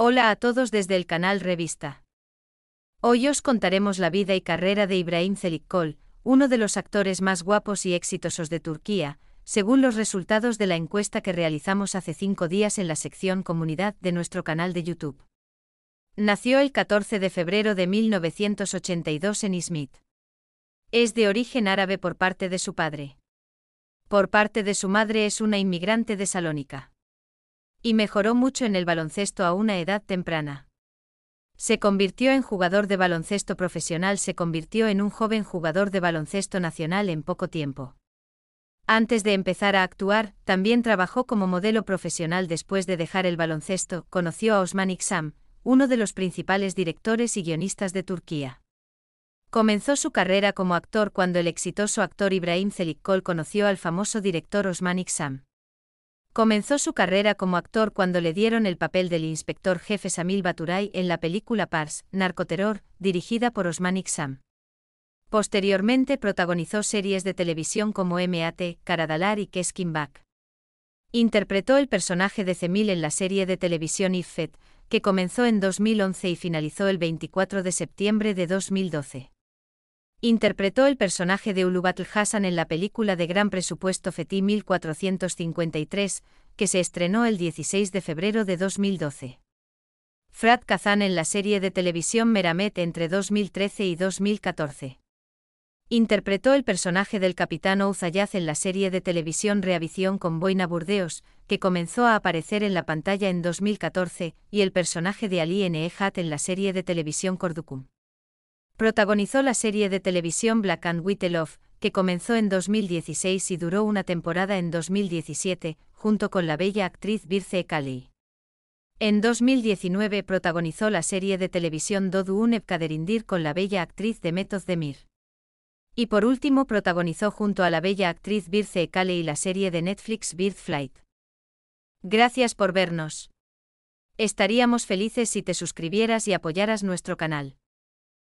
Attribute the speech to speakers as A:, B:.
A: Hola a todos desde el canal Revista. Hoy os contaremos la vida y carrera de Ibrahim Celikkol, uno de los actores más guapos y exitosos de Turquía, según los resultados de la encuesta que realizamos hace cinco días en la sección Comunidad de nuestro canal de YouTube. Nació el 14 de febrero de 1982 en Izmit. Es de origen árabe por parte de su padre. Por parte de su madre es una inmigrante de Salónica y mejoró mucho en el baloncesto a una edad temprana. Se convirtió en jugador de baloncesto profesional, se convirtió en un joven jugador de baloncesto nacional en poco tiempo. Antes de empezar a actuar, también trabajó como modelo profesional después de dejar el baloncesto, conoció a Osman Iksam, uno de los principales directores y guionistas de Turquía. Comenzó su carrera como actor cuando el exitoso actor Ibrahim Celikkol conoció al famoso director Osman Iksam. Comenzó su carrera como actor cuando le dieron el papel del inspector jefe Samil Baturay en la película Pars, Narcoterror, dirigida por Osman Iksam. Posteriormente protagonizó series de televisión como M.A.T., Karadalar y Keskin Interpretó el personaje de Cemil en la serie de televisión Ifet, que comenzó en 2011 y finalizó el 24 de septiembre de 2012. Interpretó el personaje de Ulubatl Hassan en la película de gran presupuesto FETI 1453, que se estrenó el 16 de febrero de 2012. Frat Kazan en la serie de televisión Meramet entre 2013 y 2014. Interpretó el personaje del capitán Ouzayaz en la serie de televisión Reavisión con Boina Burdeos, que comenzó a aparecer en la pantalla en 2014, y el personaje de Ali N. E en la serie de televisión Corducum. Protagonizó la serie de televisión Black and White Love, que comenzó en 2016 y duró una temporada en 2017, junto con la bella actriz Birce Kali. En 2019 protagonizó la serie de televisión Dodu Kaderindir con la bella actriz de Demir. Y por último protagonizó junto a la bella actriz Birce Ekale y la serie de Netflix Bird Flight. Gracias por vernos. Estaríamos felices si te suscribieras y apoyaras nuestro canal.